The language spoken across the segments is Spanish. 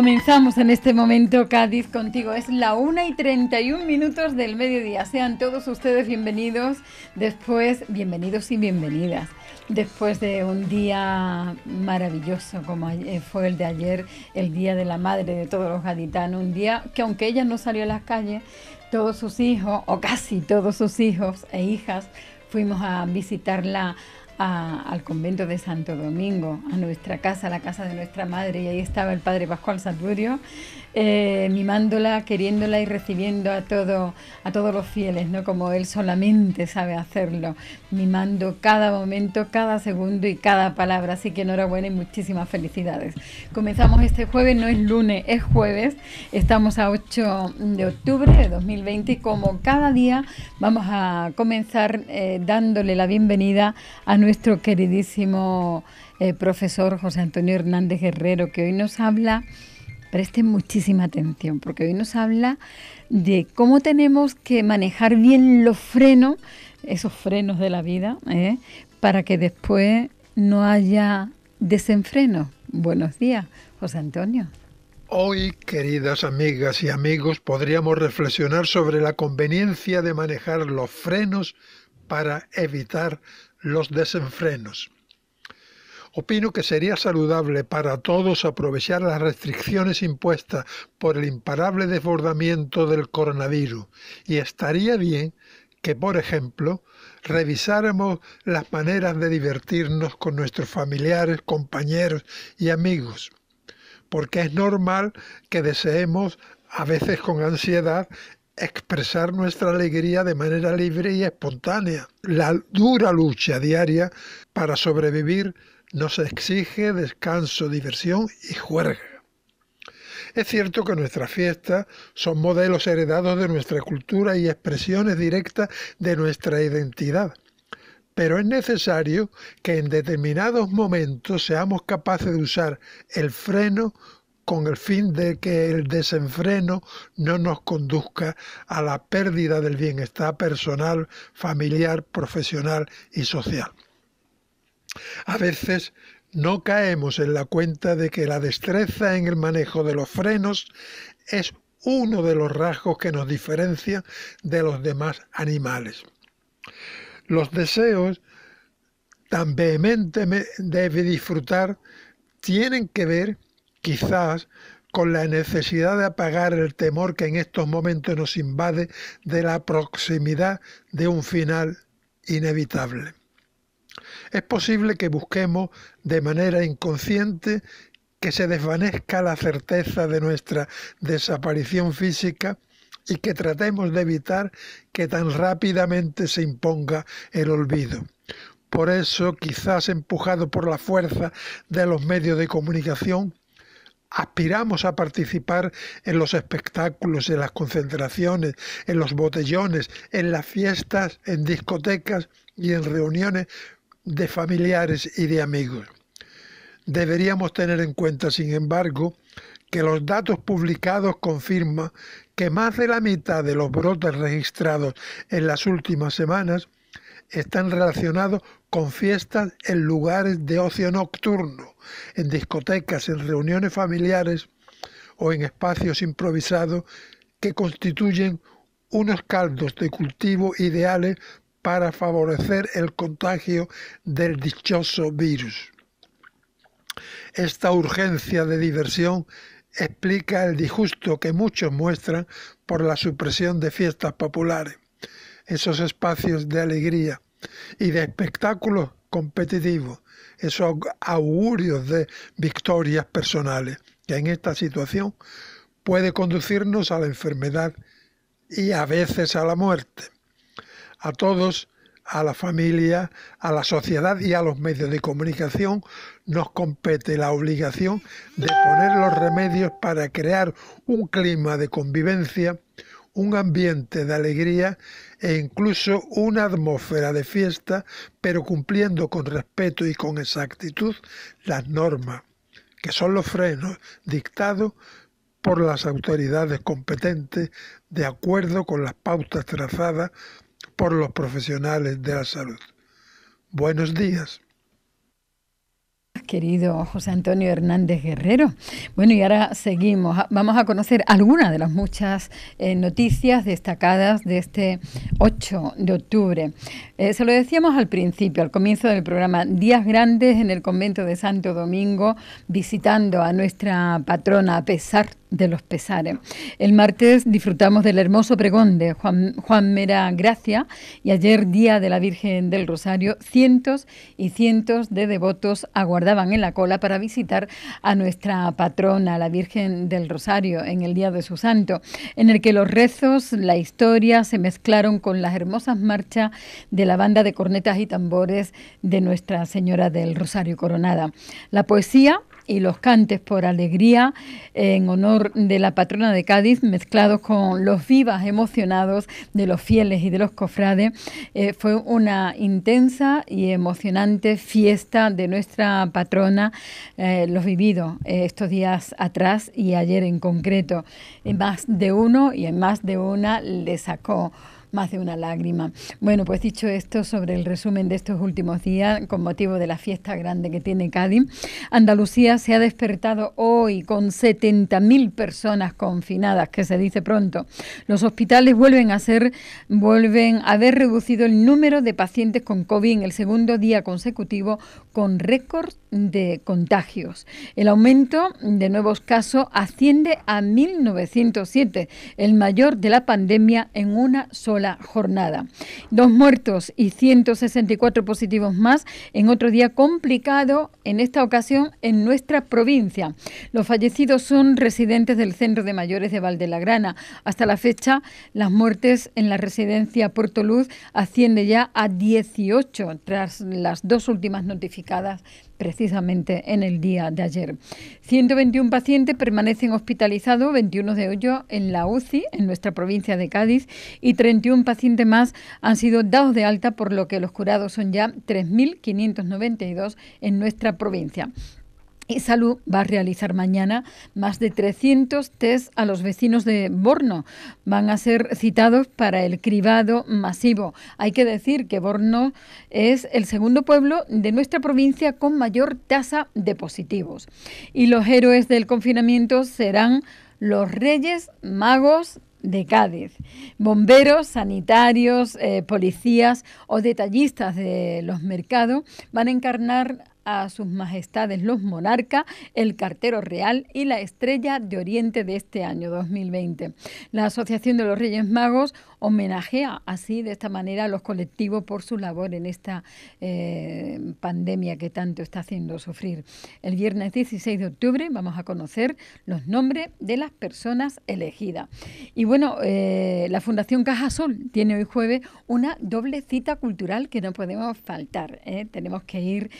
Comenzamos en este momento Cádiz contigo. Es la 1 y 31 minutos del mediodía. Sean todos ustedes bienvenidos. Después, bienvenidos y bienvenidas. Después de un día maravilloso como eh, fue el de ayer, el Día de la Madre de todos los gaditanos, un día que aunque ella no salió a la calles, todos sus hijos, o casi todos sus hijos e hijas, fuimos a visitarla al convento de Santo Domingo, a nuestra casa, la casa de nuestra madre, y ahí estaba el padre Pascual Santurio eh, mimándola, queriéndola y recibiendo a, todo, a todos los fieles, ¿no? como Él solamente sabe hacerlo, mimando cada momento, cada segundo y cada palabra. Así que enhorabuena y muchísimas felicidades. Comenzamos este jueves, no es lunes, es jueves. Estamos a 8 de octubre de 2020 y como cada día vamos a comenzar eh, dándole la bienvenida a nuestro queridísimo eh, profesor José Antonio Hernández Guerrero, que hoy nos habla Presten muchísima atención porque hoy nos habla de cómo tenemos que manejar bien los frenos, esos frenos de la vida, ¿eh? para que después no haya desenfreno. Buenos días, José Antonio. Hoy, queridas amigas y amigos, podríamos reflexionar sobre la conveniencia de manejar los frenos para evitar los desenfrenos. Opino que sería saludable para todos aprovechar las restricciones impuestas por el imparable desbordamiento del coronavirus y estaría bien que, por ejemplo, revisáramos las maneras de divertirnos con nuestros familiares, compañeros y amigos, porque es normal que deseemos, a veces con ansiedad, expresar nuestra alegría de manera libre y espontánea. La dura lucha diaria para sobrevivir nos exige descanso, diversión y juerga. Es cierto que nuestras fiestas son modelos heredados de nuestra cultura y expresiones directas de nuestra identidad, pero es necesario que en determinados momentos seamos capaces de usar el freno con el fin de que el desenfreno no nos conduzca a la pérdida del bienestar personal, familiar, profesional y social. A veces no caemos en la cuenta de que la destreza en el manejo de los frenos es uno de los rasgos que nos diferencia de los demás animales. Los deseos tan vehementemente debe disfrutar tienen que ver quizás con la necesidad de apagar el temor que en estos momentos nos invade de la proximidad de un final inevitable. Es posible que busquemos de manera inconsciente que se desvanezca la certeza de nuestra desaparición física y que tratemos de evitar que tan rápidamente se imponga el olvido. Por eso, quizás empujado por la fuerza de los medios de comunicación, aspiramos a participar en los espectáculos, en las concentraciones, en los botellones, en las fiestas, en discotecas y en reuniones de familiares y de amigos. Deberíamos tener en cuenta, sin embargo, que los datos publicados confirman que más de la mitad de los brotes registrados en las últimas semanas están relacionados con fiestas en lugares de ocio nocturno, en discotecas, en reuniones familiares o en espacios improvisados que constituyen unos caldos de cultivo ideales para favorecer el contagio del dichoso virus. Esta urgencia de diversión explica el disgusto que muchos muestran por la supresión de fiestas populares, esos espacios de alegría y de espectáculos competitivos, esos augurios de victorias personales, que en esta situación puede conducirnos a la enfermedad y a veces a la muerte a todos, a la familia, a la sociedad y a los medios de comunicación, nos compete la obligación de poner los remedios para crear un clima de convivencia, un ambiente de alegría e incluso una atmósfera de fiesta, pero cumpliendo con respeto y con exactitud las normas, que son los frenos dictados por las autoridades competentes de acuerdo con las pautas trazadas por los profesionales de la salud. Buenos días querido José Antonio Hernández Guerrero. Bueno, y ahora seguimos. Ah, vamos a conocer algunas de las muchas eh, noticias destacadas de este 8 de octubre. Eh, se lo decíamos al principio, al comienzo del programa, Días Grandes en el convento de Santo Domingo, visitando a nuestra patrona a pesar de los pesares. El martes disfrutamos del hermoso pregón de Juan, Juan, Mera Gracia y ayer, día de la Virgen del Rosario, cientos y cientos de devotos aguardaban en la cola para visitar a nuestra patrona, la Virgen del Rosario, en el día de su santo, en el que los rezos, la historia se mezclaron con las hermosas marchas de la banda de cornetas y tambores de Nuestra Señora del Rosario Coronada. La poesía y los cantes por alegría en honor de la patrona de Cádiz, mezclados con los vivas emocionados de los fieles y de los cofrades, eh, fue una intensa y emocionante fiesta de nuestra patrona, eh, los vividos eh, estos días atrás y ayer en concreto. En más de uno y en más de una le sacó más de una lágrima. Bueno, pues dicho esto sobre el resumen de estos últimos días con motivo de la fiesta grande que tiene Cádiz, Andalucía se ha despertado hoy con 70.000 personas confinadas, que se dice pronto. Los hospitales vuelven a ser vuelven a haber reducido el número de pacientes con COVID en el segundo día consecutivo con récord de contagios. El aumento de nuevos casos asciende a 1907, el mayor de la pandemia en una sola la jornada. Dos muertos y 164 positivos más en otro día complicado, en esta ocasión en nuestra provincia. Los fallecidos son residentes del Centro de Mayores de Valdelagrana. Hasta la fecha, las muertes en la residencia Portoluz Luz asciende ya a 18 tras las dos últimas notificadas precisamente en el día de ayer. 121 pacientes permanecen hospitalizados, 21 de ellos en la UCI, en nuestra provincia de Cádiz, y 31 pacientes más han sido dados de alta, por lo que los curados son ya 3.592 en nuestra provincia. Salud va a realizar mañana más de 300 test a los vecinos de Borno. Van a ser citados para el cribado masivo. Hay que decir que Borno es el segundo pueblo de nuestra provincia con mayor tasa de positivos. Y los héroes del confinamiento serán los Reyes Magos de Cádiz. Bomberos, sanitarios, eh, policías o detallistas de los mercados van a encarnar a sus majestades los monarcas, el cartero real y la estrella de Oriente de este año 2020. La Asociación de los Reyes Magos homenajea así de esta manera a los colectivos por su labor en esta eh, pandemia que tanto está haciendo sufrir. El viernes 16 de octubre vamos a conocer los nombres de las personas elegidas. Y bueno, eh, la Fundación Caja Sol tiene hoy jueves una doble cita cultural que no podemos faltar. ¿eh? Tenemos que ir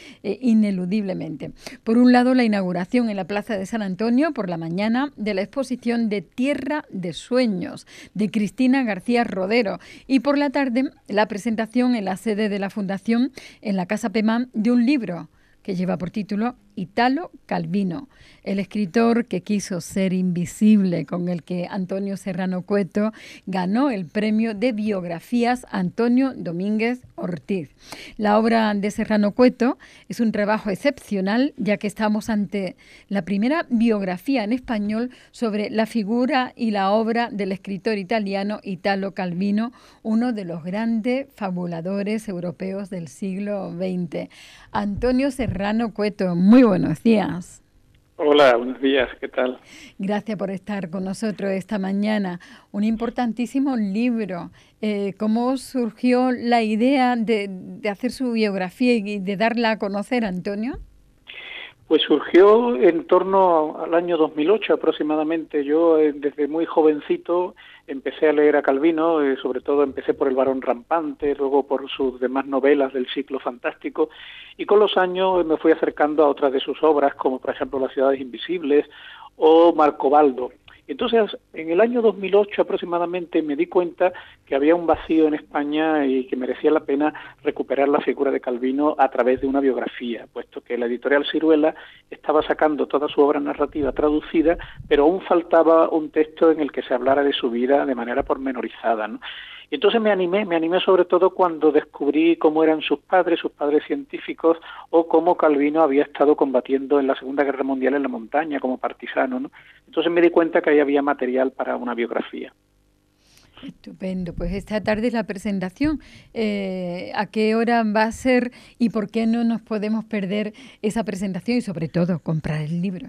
ineludiblemente. Por un lado, la inauguración en la Plaza de San Antonio por la mañana de la exposición de Tierra de Sueños de Cristina García Rodero y por la tarde la presentación en la sede de la Fundación, en la Casa Pemán, de un libro que lleva por título Italo Calvino, el escritor que quiso ser invisible, con el que Antonio Serrano Cueto ganó el premio de biografías Antonio Domínguez Ortiz. La obra de Serrano Cueto es un trabajo excepcional, ya que estamos ante la primera biografía en español sobre la figura y la obra del escritor italiano Italo Calvino, uno de los grandes fabuladores europeos del siglo XX. Antonio Serrano Cueto, muy buenos días. Hola, buenos días, ¿qué tal? Gracias por estar con nosotros esta mañana. Un importantísimo libro. Eh, ¿Cómo surgió la idea de, de hacer su biografía y de darla a conocer, Antonio? Pues surgió en torno al año 2008 aproximadamente. Yo eh, desde muy jovencito empecé a leer a Calvino, eh, sobre todo empecé por El varón rampante, luego por sus demás novelas del ciclo fantástico, y con los años me fui acercando a otras de sus obras, como por ejemplo Las ciudades invisibles o Marco Baldo. Entonces, en el año 2008 aproximadamente me di cuenta que había un vacío en España y que merecía la pena recuperar la figura de Calvino a través de una biografía, puesto que la editorial Ciruela estaba sacando toda su obra narrativa traducida, pero aún faltaba un texto en el que se hablara de su vida de manera pormenorizada. Y entonces me animé, me animé sobre todo cuando descubrí cómo eran sus padres, sus padres científicos, o cómo Calvino había estado combatiendo en la Segunda Guerra Mundial en la montaña como partisano. Entonces me di cuenta que ahí había material para una biografía. Estupendo, pues esta tarde es la presentación. Eh, ¿A qué hora va a ser y por qué no nos podemos perder esa presentación y sobre todo comprar el libro?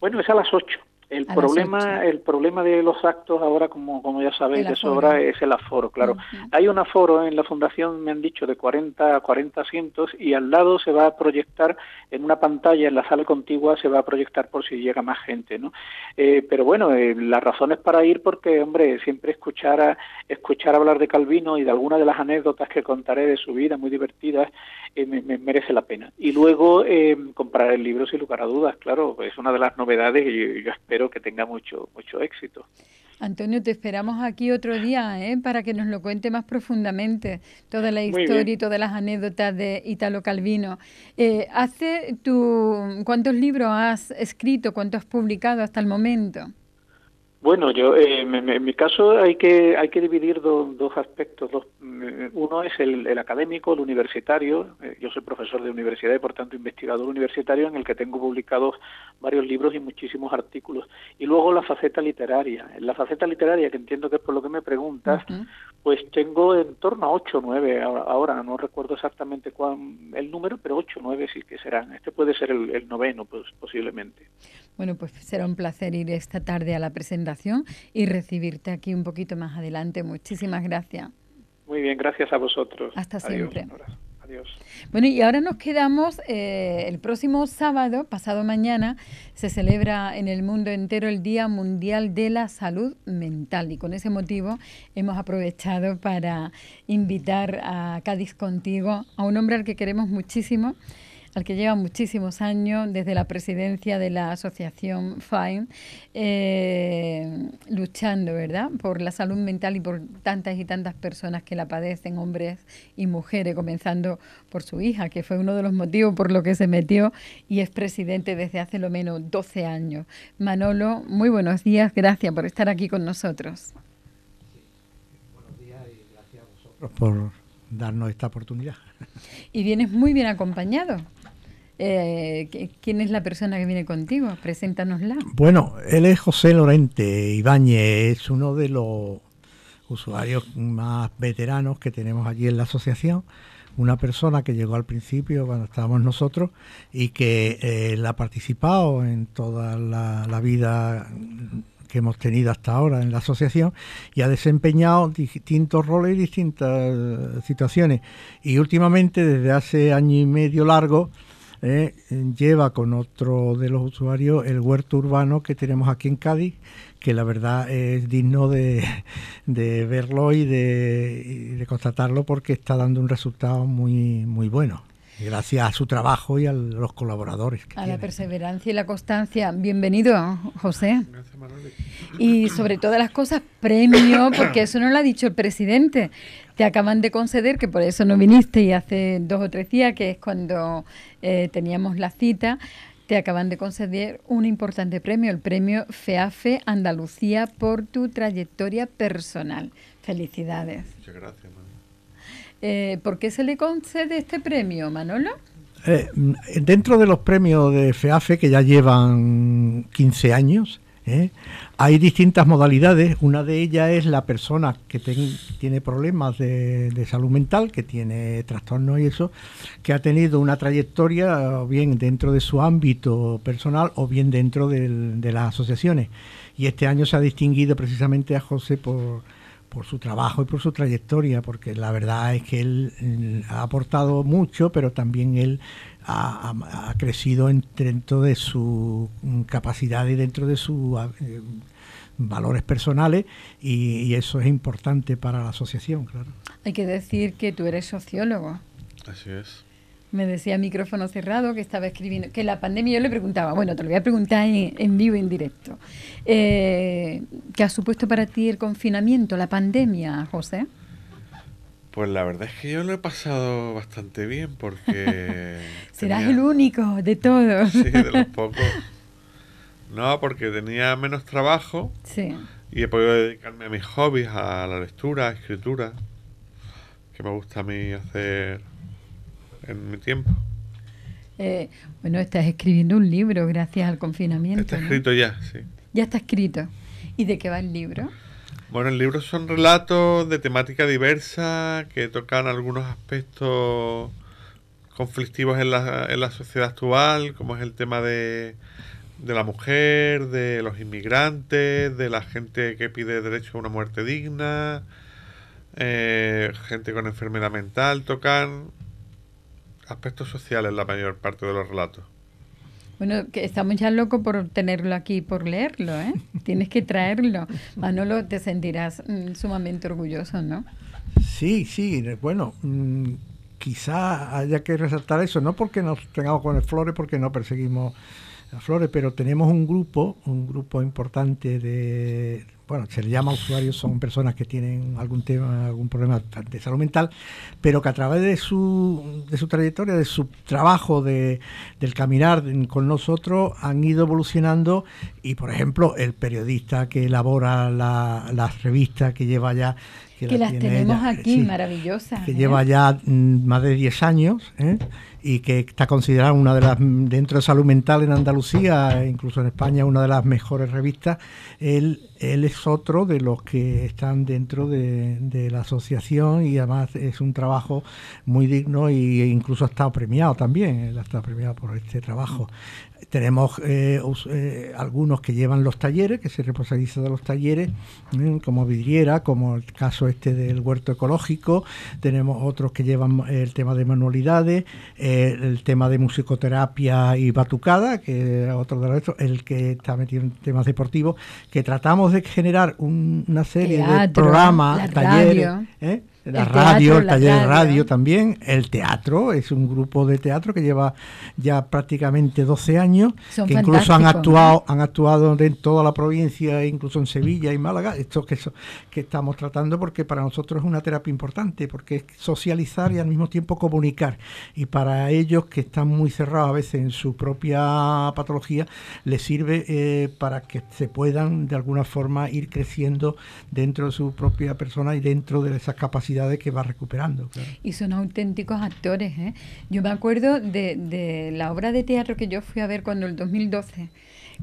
Bueno, es a las 8. El problema, el problema de los actos ahora, como, como ya sabéis de sobra, es el aforo, claro. Hay un aforo en la fundación, me han dicho, de 40 a 40 asientos y al lado se va a proyectar, en una pantalla en la sala contigua se va a proyectar por si llega más gente, ¿no? Eh, pero bueno, eh, las razones para ir porque, hombre, siempre escuchar, a, escuchar hablar de Calvino y de alguna de las anécdotas que contaré de su vida, muy divertidas, eh, me, merece la pena. Y luego comprar el libro, sin lugar a dudas, claro, es una de las novedades y yo espero que tenga mucho, mucho éxito. Antonio, te esperamos aquí otro día ¿eh? para que nos lo cuente más profundamente toda la historia y todas las anécdotas de Italo Calvino. Eh, hace ¿Cuántos libros has escrito, cuántos has publicado hasta el momento? Bueno, yo eh, en mi caso hay que hay que dividir dos, dos aspectos. Dos, mm, uno es el, el, académico, el universitario. Eh, yo soy profesor de universidad y por tanto investigador universitario en el que tengo publicados varios libros y muchísimos artículos. Y luego la faceta literaria. la faceta literaria, que entiendo que es por lo que me preguntas, pues tengo en torno a 8 o 9 ahora, no recuerdo exactamente cuán, el número, pero 8 o 9 sí que serán. Este puede ser el, noveno, pues, posiblemente. Bueno, pues será un placer ir esta tarde a la presentación y recibirte aquí un poquito más adelante. Muchísimas gracias. Muy bien, gracias a vosotros. Hasta siempre. Bueno, y ahora nos quedamos, eh, el próximo sábado, pasado mañana, se celebra en el mundo entero el Día Mundial de la Salud Mental y con ese motivo hemos aprovechado para invitar a Cádiz contigo a un hombre al que queremos muchísimo al que lleva muchísimos años desde la presidencia de la asociación FINE, eh, luchando, ¿verdad?, por la salud mental y por tantas y tantas personas que la padecen, hombres y mujeres, comenzando por su hija, que fue uno de los motivos por lo que se metió y es presidente desde hace lo menos 12 años. Manolo, muy buenos días, gracias por estar aquí con nosotros. Buenos días y gracias a vosotros por darnos esta oportunidad. Y vienes muy bien acompañado. Eh, ¿Quién es la persona que viene contigo? Preséntanosla. Bueno, él es José Lorente Ibáñez, es uno de los usuarios más veteranos que tenemos allí en la asociación. Una persona que llegó al principio cuando estábamos nosotros y que eh, ha participado en toda la vida que hemos tenido hasta ahora en la asociación y ha desempeñado distintos roles y distintas eh, situaciones. Y últimamente, desde hace año y medio largo, eh, lleva con otro de los usuarios el huerto urbano que tenemos aquí en Cádiz, que la verdad es digno de, verlo y de, constatarlo porque está dando un resultado muy, muy bueno. Gracias a su trabajo y a los colaboradores. a la perseverancia y la constancia. Bienvenido, José. Y sobre todas las cosas, premio, porque eso no lo ha dicho el presidente te acaban de conceder, que por eso no viniste y hace dos o tres días, que es cuando eh, teníamos la cita, te acaban de conceder un importante premio, el premio FEAFE Andalucía por tu trayectoria personal. Felicidades. Muchas gracias, Manolo. Eh, ¿Por qué se le concede este premio, Manolo? Eh, dentro de los premios de FEAFE, que ya llevan 15 años, ¿eh? Hay distintas modalidades, una de ellas es la persona que tiene problemas de, salud mental, que tiene trastornos y eso, que ha tenido una trayectoria O bien dentro de su ámbito personal o bien dentro de las asociaciones. Y este año se ha distinguido precisamente a José por, por su trabajo y por su trayectoria, porque la verdad es que él ha aportado mucho, pero también él ha, crecido dentro de su capacidad y dentro de sus eh, valores personales y, eso es importante para la asociación, claro. Hay que decir que tú eres sociólogo. Así es. Me decía micrófono cerrado que estaba escribiendo, que la pandemia, yo le preguntaba, bueno, te lo voy a preguntar en, vivo, en directo. Eh, ¿Qué ha supuesto para ti el confinamiento, la pandemia, José? Pues la verdad es que yo lo he pasado bastante bien porque... Serás el único de todos. Sí, de los pocos. No, porque tenía menos trabajo y he podido dedicarme a mis hobbies, a la lectura, a escritura, que me gusta a mí hacer en mi tiempo. Eh, bueno, estás escribiendo un libro gracias al confinamiento. Está escrito ya, sí. Ya está escrito. ¿Y de qué va el libro? Bueno, el libro son relatos de temática diversa que tocan algunos aspectos conflictivos en la, en la sociedad actual, como es el tema de, la mujer, de los inmigrantes, de la gente que pide derecho a una muerte digna, eh, gente con enfermedad mental, tocan aspectos sociales la mayor parte de los relatos. Bueno, que estamos ya locos por tenerlo aquí, por leerlo, ¿eh? Tienes que traerlo. Manolo, te sentirás mm, sumamente orgulloso, ¿no? Sí, sí, bueno, mm, quizá haya que resaltar eso, no porque nos tengamos con el flores, porque no perseguimos a flores, pero tenemos un grupo, un grupo importante de bueno, se le llama usuarios, son personas que tienen algún tema, algún problema de salud mental, pero que a través de su, trayectoria, de su trabajo, del caminar con nosotros, han ido evolucionando y, por ejemplo, el periodista que elabora las revistas que lleva allá, que, las tenemos aquí, maravillosas. Que lleva ¿eh? ya mm, más de 10 años ¿eh? y que está considerada una de las, mm, dentro de salud mental en Andalucía, e incluso en España, una de las mejores revistas. Él, él es otro de los que están dentro de, de la asociación y además es un trabajo muy digno e incluso ha estado premiado también, él ha estado premiado por este trabajo. Tenemos eh, eh, algunos que llevan los talleres, que se responsabiliza de los talleres, ¿eh? como vidriera, como el caso este del huerto ecológico. Tenemos otros que llevan el tema de manualidades, el tema de musicoterapia y batucada, que es otro de los el que está metido en temas deportivos, que tratamos de generar una serie de programas, talleres la radio, el taller de radio también, el teatro, es un grupo de teatro que lleva ya prácticamente 12 años, que incluso han actuado, han actuado en toda la provincia, incluso en Sevilla y Málaga, esto que, que estamos tratando porque para nosotros es una terapia importante, porque es socializar y al mismo tiempo comunicar. Y para ellos que están muy cerrados a veces en su propia patología, les sirve eh, para que se puedan de alguna forma ir creciendo dentro de su propia persona y dentro de esas capacidades que va recuperando. Y son auténticos actores. ¿eh? Yo me acuerdo de, la obra de teatro que yo fui a ver cuando el 2012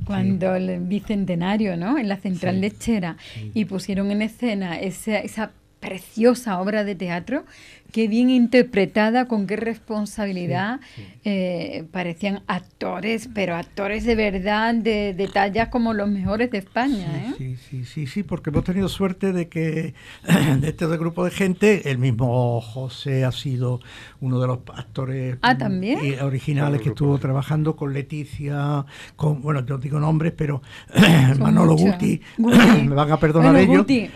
cuando el bicentenario, ¿no? En la central de lechera y pusieron en escena esa, esa preciosa obra de teatro qué bien interpretada, con qué responsabilidad. Eh, parecían actores, pero actores de verdad, de, de tallas como los mejores de España. Sí, ¿eh? sí, sí, sí, porque hemos tenido suerte de que de este grupo de gente, el mismo José ha sido uno de los actores ah, ¿también? Eh, originales que estuvo trabajando con Leticia, con, bueno, yo digo nombres, pero Manolo Guti, me van a perdonar ellos. porque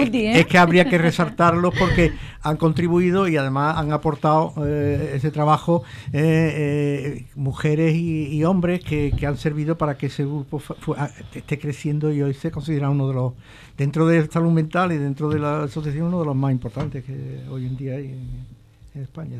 Guti, es que habría que resaltarlos porque han contribuido y además han aportado eh, ese trabajo eh, eh, mujeres y, hombres que, han servido para que ese grupo esté creciendo y hoy se considera uno de los, dentro de salud mental y dentro de la asociación, uno de los más importantes que hoy en día hay. España,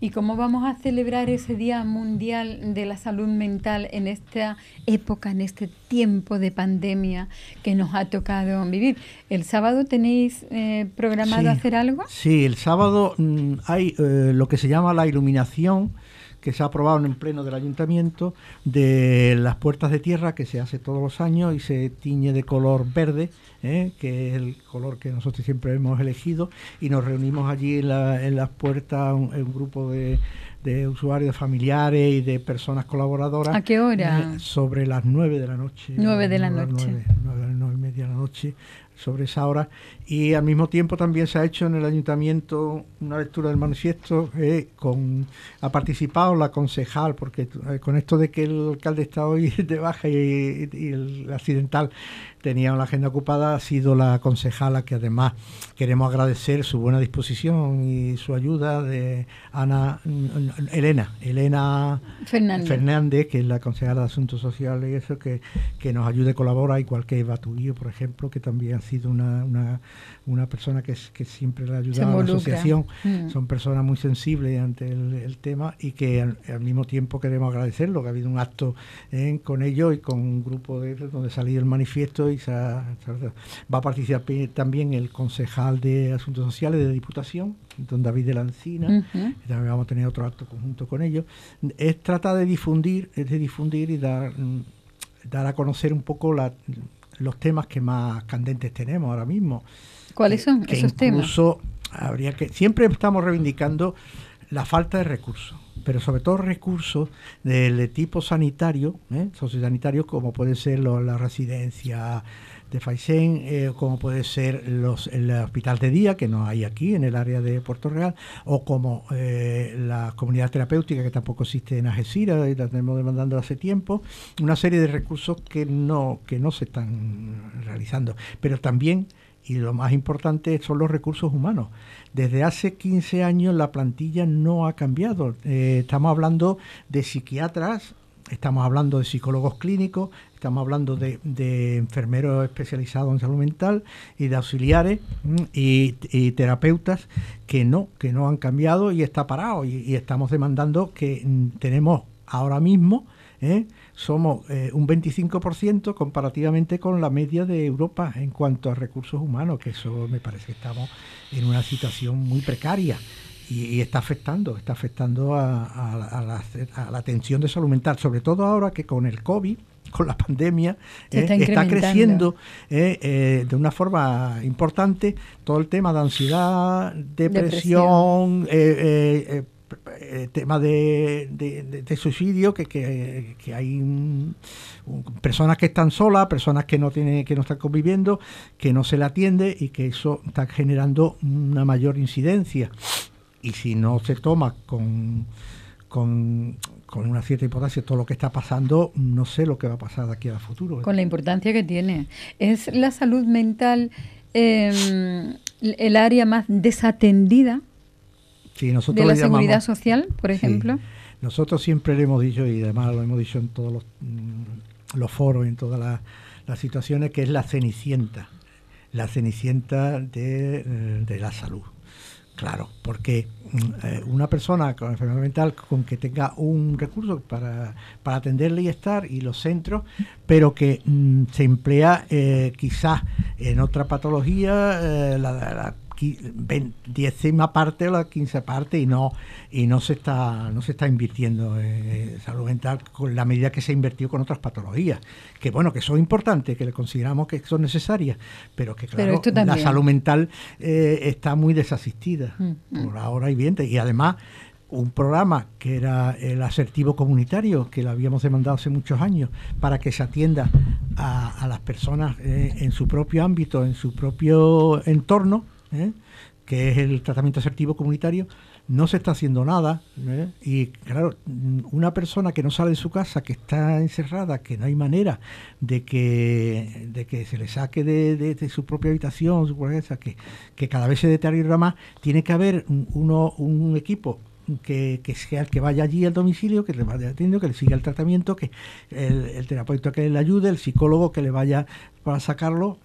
¿Y cómo vamos a celebrar ese Día Mundial de la Salud Mental en esta época, en este tiempo de pandemia que nos ha tocado vivir? ¿El sábado tenéis eh, programado hacer algo? Sí, el sábado mm, hay eh, lo que se llama la iluminación que se ha aprobado en pleno del ayuntamiento de las puertas de tierra que se hace todos los años y se tiñe de color verde, ¿eh? que es el color que nosotros siempre hemos elegido y nos reunimos allí en, las puertas un, grupo de, de usuarios familiares y de personas colaboradoras. ¿A qué hora? Eh, sobre las nueve de la noche. Nueve de la noche. 9, y media de la noche sobre esa hora y al mismo tiempo también se ha hecho en el ayuntamiento una lectura del manifiesto eh, con ha participado la concejal porque eh, con esto de que el alcalde está hoy de baja y, el accidental tenía una agenda ocupada ha sido la concejala que además queremos agradecer su buena disposición y su ayuda de Ana Elena Elena Fernández, que es la concejala de asuntos sociales y eso que, que nos ayude colabora igual que Batuguillo por ejemplo que también ha sido una, persona que, siempre le ha ayudado a la asociación. Mm. Son personas muy sensibles ante el, tema y que al, mismo tiempo queremos agradecerlo, que ha habido un acto eh, con ellos y con un grupo de, ellos donde salió el manifiesto y se va a participar también el concejal de Asuntos Sociales de Diputación, don David de la Encina, también vamos a tener otro acto conjunto con ellos. Es trata de difundir, es de difundir y dar, mm, dar a conocer un poco la los temas que más candentes tenemos ahora mismo. ¿Cuáles son eh, esos incluso temas? Habría que, siempre estamos reivindicando la falta de recursos, pero sobre todo recursos de, tipo sanitario, ¿eh? sociosanitario, como pueden ser la residencia, de Faisén, eh, como puede ser los, el hospital de día, que no hay aquí en el área de Puerto Real, o como eh, la comunidad terapéutica, que tampoco existe en Ajecira, y la tenemos demandando hace tiempo, una serie de recursos que no, que no se están realizando. Pero también y lo más importante son los recursos humanos. Desde hace 15 años la plantilla no ha cambiado. Eh, estamos hablando de psiquiatras, estamos hablando de psicólogos clínicos, Estamos hablando de, enfermeros especializados en salud mental y de auxiliares y, terapeutas que no, que no han cambiado y está parado. Y, estamos demandando que mm, tenemos ahora mismo ¿eh? somos eh, un 25% comparativamente con la media de Europa en cuanto a recursos humanos, que eso me parece que estamos en una situación muy precaria y, está afectando, está afectando a, la, atención de salud mental, sobre todo ahora que con el COVID, con la pandemia, eh, está, creciendo eh, eh, de una forma importante todo el tema de ansiedad, depresión, tema de, suicidio que, hay personas que están solas personas que no tienen que no están conviviendo que no se le atiende y que eso está generando una mayor incidencia y si no se toma con, una cierta importancia todo lo que está pasando, no sé lo que va a pasar de aquí a futuro. ¿eh? Con la importancia que tiene. ¿Es la salud mental em, el área más desatendida sí, nosotros de la seguridad social, por ejemplo? Nosotros siempre le hemos dicho, y además lo hemos dicho en todos los, mm, los foros, en todas las, situaciones, que es la cenicienta, la cenicienta de eh, la salud. Claro, porque mm, eh, una persona con enfermedad mental con que tenga un recurso para, atenderle y estar y los centros, pero que mm, se emplea eh, quizás en otra patología, eh, la, la, décima parte o la quince parte y no y no se está no se está invirtiendo en eh, salud mental con la medida que se ha invertido con otras patologías que bueno que son importantes que le consideramos que son necesarias pero que claro la salud mental eh, está muy desasistida mm, mm. por ahora y bien, y además un programa que era el asertivo comunitario, que lo habíamos demandado hace muchos años, para que se atienda a, las personas eh, en su propio ámbito, en su propio entorno, ¿eh? que es el tratamiento asertivo comunitario, no se está haciendo nada. ¿eh? Y claro, una persona que no sale de su casa, que está encerrada, que no hay manera de que, que se le saque de, su propia habitación, su que, que cada vez se deteriora más, tiene que haber un, uno, un equipo que, sea el que vaya allí al domicilio, que le vaya atendiendo, que le siga el tratamiento, que el, el, terapeuta que le ayude, el psicólogo que le vaya para sacarlo.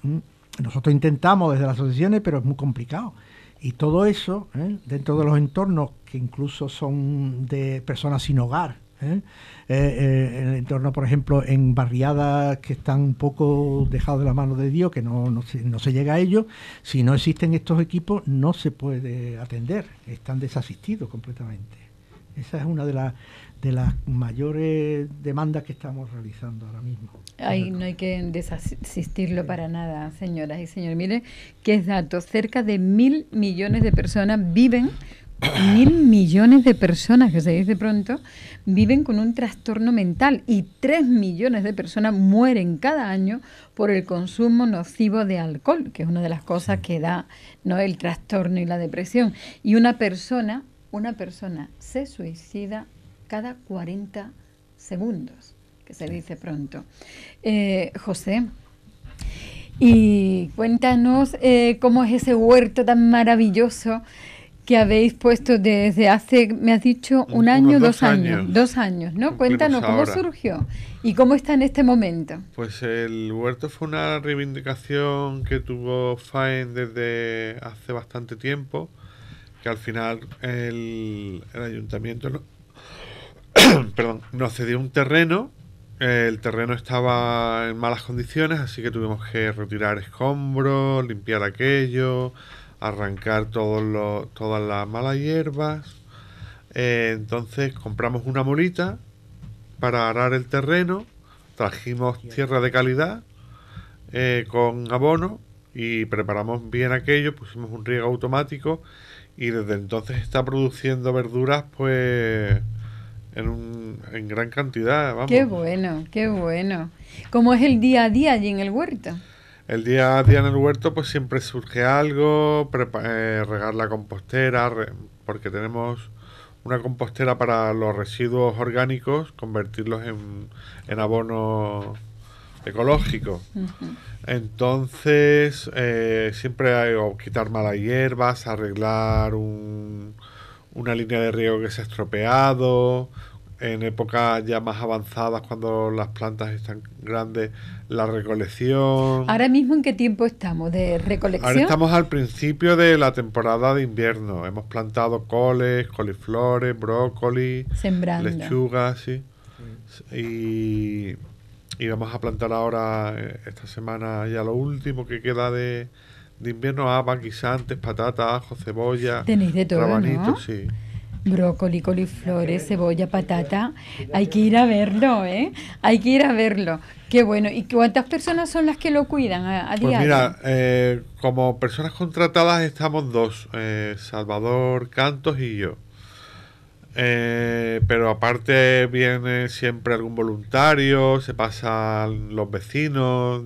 Nosotros intentamos desde las asociaciones, pero es muy complicado. Y todo eso, ¿eh? dentro de los entornos que incluso son de personas sin hogar, ¿eh? Eh, en el entorno, por ejemplo, en barriadas que están un poco dejadas de la mano de Dios, que no, se, llega a ellos, si no existen estos equipos no se puede atender, están desasistidos completamente. Esa es una de, las de las mayores demandas que estamos realizando ahora mismo. Ahí no hay que desasistirlo para nada, señoras y señores. Mire, que es dato, cerca de mil millones de personas viven, mil millones de personas, que se dice pronto, viven con un trastorno mental y tres millones de personas mueren cada año por el consumo nocivo de alcohol, que es una de las cosas que da ¿no? el trastorno y la depresión. Y una persona, una persona se suicida cada 40 segundos, que se dice pronto. Eh, José, y cuéntanos eh, cómo es ese huerto tan maravilloso que habéis puesto desde hace, me has dicho, un año, dos, años, Dos años, ¿no? Cuéntanos cómo surgió y cómo está en este momento. Pues el huerto fue una reivindicación que tuvo FAEN desde hace bastante tiempo, que al final el, el ayuntamiento perdón, nos cedió un terreno. Eh, el terreno estaba en malas condiciones, así que tuvimos que retirar escombros, limpiar aquello, arrancar todos los, todas las malas hierbas. Eh, entonces compramos una molita para arar el terreno, trajimos tierra de calidad eh, con abono y preparamos bien aquello, pusimos un riego automático y desde entonces está produciendo verduras pues en, en gran cantidad. Vamos. Qué bueno, qué bueno. ¿Cómo es el día a día allí en el huerto? El día a día en el huerto pues siempre surge algo, eh, regar la compostera, porque tenemos una compostera para los residuos orgánicos, convertirlos en, en abono ecológico. Entonces, eh, siempre hay quitar malas hierbas, arreglar un, una línea de riego que se ha estropeado, en épocas ya más avanzadas, cuando las plantas están grandes, la recolección. ¿Ahora mismo en qué tiempo estamos de recolección? Ahora estamos al principio de la temporada de invierno. Hemos plantado coles, coliflores, brócoli, lechugas, mm. Y, y vamos a plantar ahora, eh, esta semana, ya lo último que queda de, de invierno haba, guisantes, patatas, ajo, cebolla, Tenéis de todo, ¿no? sí. Brócoli, coliflores, cebolla, patata. Hay que ir a verlo, ¿eh? Hay que ir a verlo. Qué bueno. ¿Y cuántas personas son las que lo cuidan a, pues Mira, eh, como personas contratadas estamos dos, eh, Salvador Cantos y yo. Eh, pero aparte viene siempre algún voluntario, se pasan los vecinos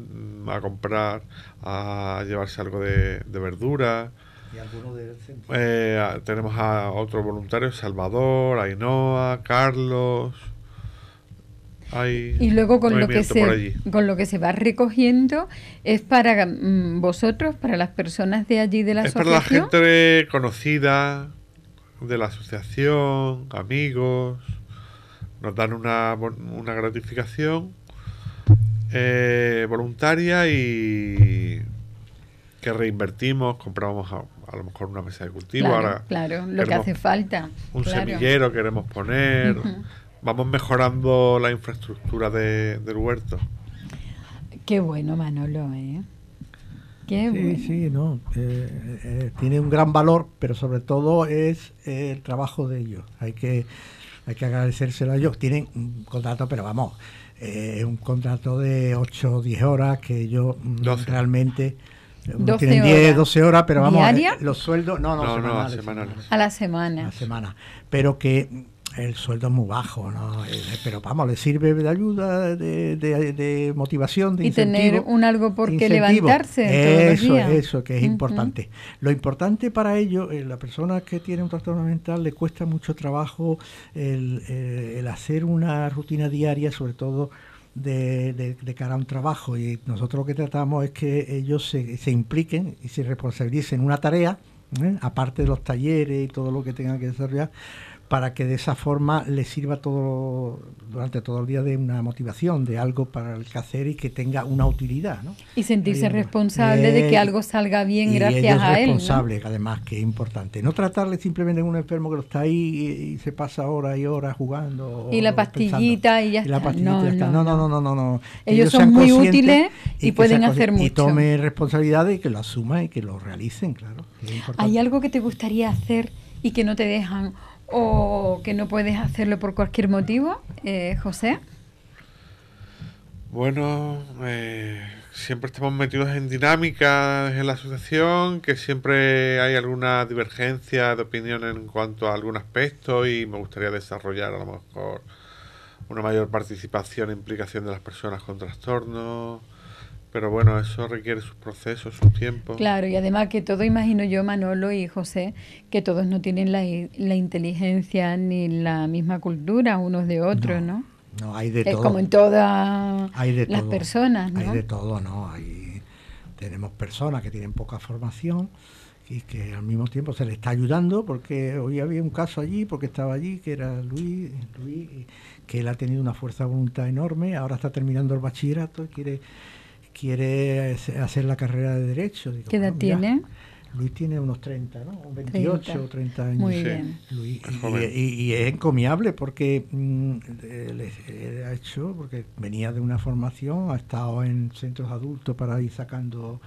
a comprar, a llevarse algo de, verdura. Eh, tenemos a otros voluntarios, Salvador, Ainhoa, Carlos. y luego con lo, que se, con lo que se va recogiendo es para mm, vosotros, para las personas de allí de la es asociación. Es para la gente conocida, de la asociación, amigos, nos dan una, una gratificación eh, voluntaria y que reinvertimos, compramos a, lo mejor una mesa de cultivo. ahora claro lo que hace falta. Un semillero queremos poner. Vamos mejorando la infraestructura de, del huerto. Qué bueno, Manolo, ¿eh? sí, sí, no. Eh, eh, eh, tiene un gran valor, pero sobre todo es el trabajo de ellos. Hay que, hay que agradecérselo a ellos. Tienen un contrato, pero vamos, un contrato de 8 o 10 horas que yo mm, realmente. 12 tienen 10, 12 horas, pero vamos, los sueldos, no, no, no, a, la semana. A la semana. Pero que el sueldo es muy bajo, ¿no? Eh, pero vamos, le sirve de ayuda, de, de, motivación, de incentivo. Y tener un algo por qué levantarse. Eso, eso, que es importante. Lo importante para ellos eh, la persona que tiene un trastorno mental le cuesta mucho trabajo el, eh, hacer una rutina diaria, sobre todo de, de, cara a un trabajo. Y nosotros lo que tratamos es que ellos se, se impliquen y se responsabilicen una tarea, aparte de los talleres y todo lo que tengan que desarrollar, para que de esa forma le sirva todo durante todo el día de una motivación, de algo para el que hacer y que tenga una utilidad. Y sentirse responsable de que algo salga bien gracias a él. Y responsable, además, que es importante. No tratarle simplemente a un enfermo que lo está ahí y, se pasa horas y horas jugando. Y la pastillita y ya está. no, No, no, no, no, Ellos, son muy útiles y, pueden hacer mucho. Y tome responsabilidad y que lo asuma y que lo realicen, claro. ¿Hay algo que te gustaría hacer y que no te dejan? o que no puedes hacerlo por cualquier motivo, eh, José? Bueno, eh, siempre estamos metidos en dinámicas en la asociación, que siempre hay alguna divergencia de opinión en cuanto a algún aspecto y me gustaría desarrollar a lo mejor una mayor participación e implicación de las personas con trastornos pero bueno, eso requiere su proceso, su tiempo. Claro, y además que todo, imagino yo, Manolo y José, que todos no tienen la, inteligencia ni la misma cultura unos de otros, ¿no? No, hay de es Como en todas las personas, ¿no? Hay de todo, ¿no? Hay, tenemos personas que tienen poca formación y que al mismo tiempo se le está ayudando porque hoy había un caso allí, porque estaba allí, que era Luis, Luis que él ha tenido una fuerza de voluntad enorme, ahora está terminando el bachillerato y quiere quiere hacer la carrera de Derecho. Digo, ¿Qué edad tiene? Luis tiene unos 30, ¿no? 28 o 30 años. Muy bien. y, es encomiable porque mm, ha hecho, porque venía de una formación, ha estado en centros adultos para ir sacando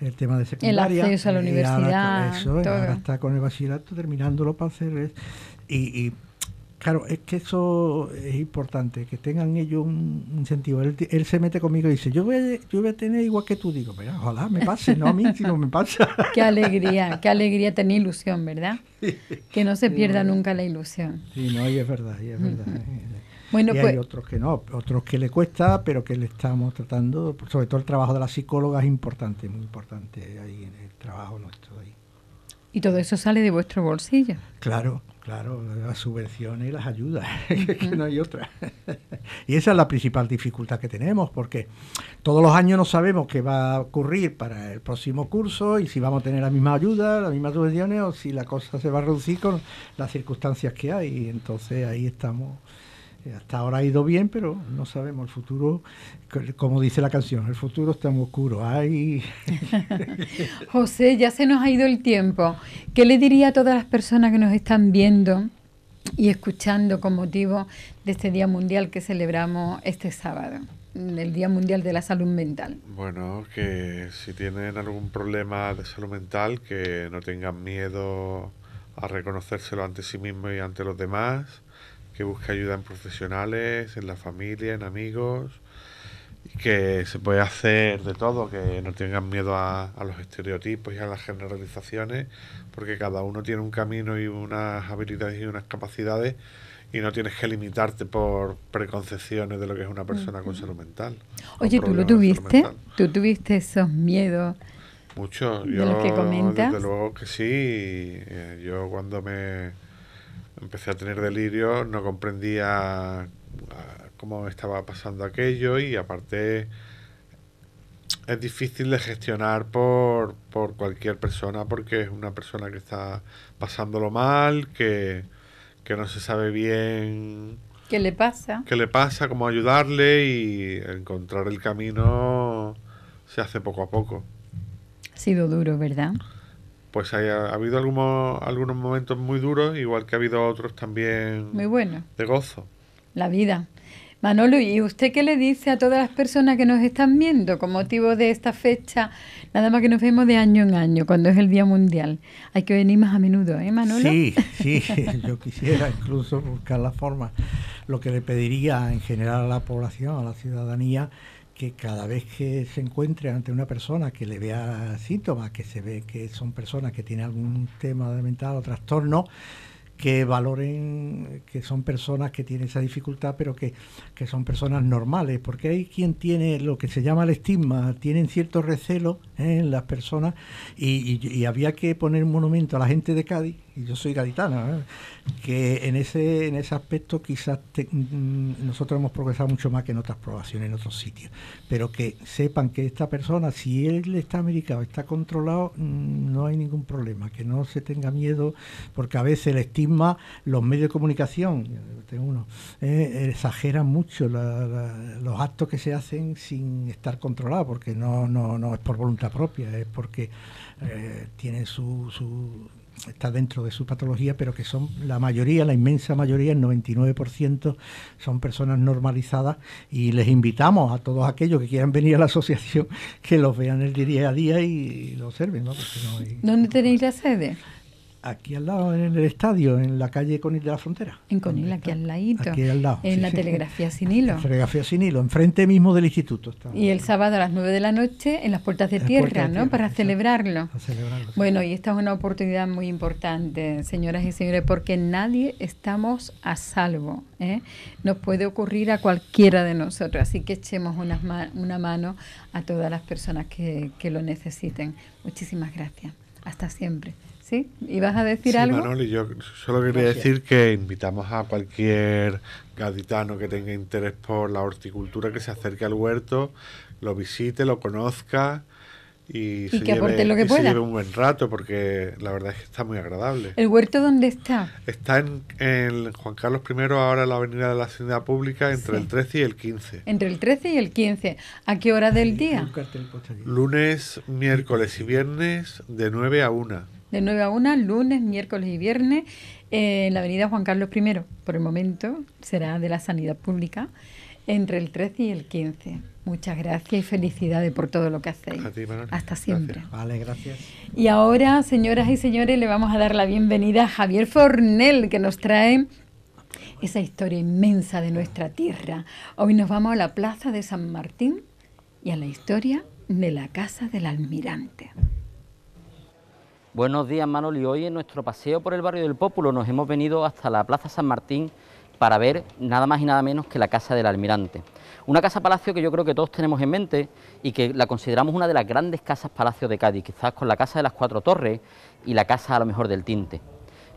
el tema de secundaria. El acceso a la universidad. Ahora, eso, está con el bachillerato terminándolo para hacer. Y, y Claro, es que eso es importante, que tengan ellos un incentivo. Él, se mete conmigo y dice, yo voy, a, tener igual que tú. Digo, ojalá me pase, no a mí, no me pasa. qué alegría, qué alegría tener ilusión, ¿verdad? Que no se pierda nunca la ilusión. Sí, no, y es verdad, y es verdad. Eh, eh, eh. Bueno, y hay pues- otros que no, otros que le cuesta, pero que le estamos tratando, sobre todo el trabajo de la psicóloga es importante, muy importante ahí en el trabajo nuestro. Ahí. Y todo eso sale de vuestro bolsillo. Claro, Claro, las subvenciones y las ayudas, que no hay otra. y esa es la principal dificultad que tenemos, porque todos los años no sabemos qué va a ocurrir para el próximo curso y si vamos a tener la misma ayuda, las mismas subvenciones o si la cosa se va a reducir con las circunstancias que hay. entonces ahí estamos eh, hasta ahora ha ido bien, pero no sabemos. El futuro, como dice la canción, el futuro está muy oscuro. José, ya se nos ha ido el tiempo. ¿Qué le diría a todas las personas que nos están viendo y escuchando con motivo de este Día Mundial que celebramos este sábado? el Día Mundial de la Salud Mental. Bueno, que si tienen algún problema de salud mental, que no tengan miedo a reconocérselo ante sí mismo y ante los demás, que busque ayuda en profesionales, en la familia, en amigos, y que se puede hacer de todo, que no tengan miedo a, a los estereotipos y a las generalizaciones, porque cada uno tiene un camino y unas habilidades y unas capacidades y no tienes que limitarte por preconcepciones de lo que es una persona con salud mental. Oye, ¿tú lo tuviste? ¿Tú tuviste esos miedos? Muchos. Yo, de los que comentas? Desde luego que sí. Eh, yo cuando me empecé a tener delirio, no comprendía ah, cómo estaba pasando aquello y aparte es difícil de gestionar por, por cualquier persona porque es una persona que está pasándolo mal, que, no se sabe bien ¿Qué le pasa? ¿Qué le pasa? ¿Cómo ayudarle? Y encontrar el camino se hace poco a poco. Ha sido duro, ¿verdad? pues ha habido algunos, algunos momentos muy duros, igual que ha habido otros también muy bueno. de gozo. La vida. Manolo, ¿y usted qué le dice a todas las personas que nos están viendo con motivo de esta fecha? Nada más que nos vemos de año en año, cuando es el Día Mundial. Hay que venir más a menudo, ¿eh, Manolo? Sí, sí, yo quisiera incluso buscar la forma. Lo que le pediría en general a la población, a la ciudadanía, que cada vez que se encuentre ante una persona que le vea síntomas, que se ve que son personas que tienen algún tema de mental o trastorno, que valoren que son personas que tienen esa dificultad, pero que, son personas normales, porque hay quien tiene lo que se llama el estigma, tienen cierto recelo ¿eh? en las personas, y, y, había que poner un monumento a la gente de Cádiz y yo soy gaditana, ¿eh? que en ese, en ese aspecto quizás mm, nosotros hemos progresado mucho más que en otras probaciones, en otros sitios, pero que sepan que esta persona, si él está medicado, está controlado, mm, no hay ningún problema, que no se tenga miedo, porque a veces el estigma, los medios de comunicación, uno, eh, exageran mucho los actos que se hacen sin estar controlados, porque no, no, es por voluntad propia, es porque eh, tiene su está dentro de su patología, pero que son la mayoría, la inmensa mayoría, el 99% son personas normalizadas y les invitamos a todos aquellos que quieran venir a la asociación que los vean el día a día y lo observen. ¿no? ¿Dónde tenéis la sede? Aquí al lado, en el estadio, en la calle Conil de la Frontera. En Conil, aquí al ladito. Aquí al lado. En la telegrafía sin hilo. La telegrafía sin hilo, enfrente mismo del instituto. y el sábado a las 9 de la noche en las puertas de, tierra, ¿no? Para celebrarlo. Para celebrarlo bueno, y esta es una oportunidad muy importante, señoras y señores, porque nadie estamos a salvo. ¿eh? Nos puede ocurrir a cualquiera de nosotros, así que echemos una, mano a todas las personas que, que lo necesiten. Muchísimas gracias. Hasta siempre. ¿Sí? ¿Ibas a decir sí, algo? Manoli, yo solo quería decir que invitamos a cualquier gaditano que tenga interés por la horticultura que se acerque al huerto, lo visite, lo conozca y, que lleve, lo que y se lleve un buen rato porque la verdad es que está muy agradable. ¿El huerto dónde está? Está en, Juan Carlos I, ahora en la avenida de la sanidad Pública, entre el 13 y el 15. Entre el 13 y el 15. ¿A qué hora del día? Lunes, miércoles y viernes de 9 a 1. De 9 a 1, lunes, miércoles y viernes, eh, en la avenida Juan Carlos I. Por el momento será de la sanidad pública. Entre el 13 y el 15. Muchas gracias y felicidades por todo lo que hacéis. Hasta siempre. Vale, gracias. Y ahora, señoras y señores, le vamos a dar la bienvenida a Javier Fornel, que nos trae esa historia inmensa de nuestra tierra. Hoy nos vamos a la Plaza de San Martín y a la historia de la Casa del Almirante. Buenos días, Manoli. Hoy en nuestro paseo por el barrio del Pópulo nos hemos venido hasta la Plaza San Martín para ver nada más y nada menos que la Casa del Almirante. Una casa palacio que yo creo que todos tenemos en mente y que la consideramos una de las grandes casas palacio de Cádiz, quizás con la Casa de las Cuatro Torres y la Casa a lo mejor del Tinte.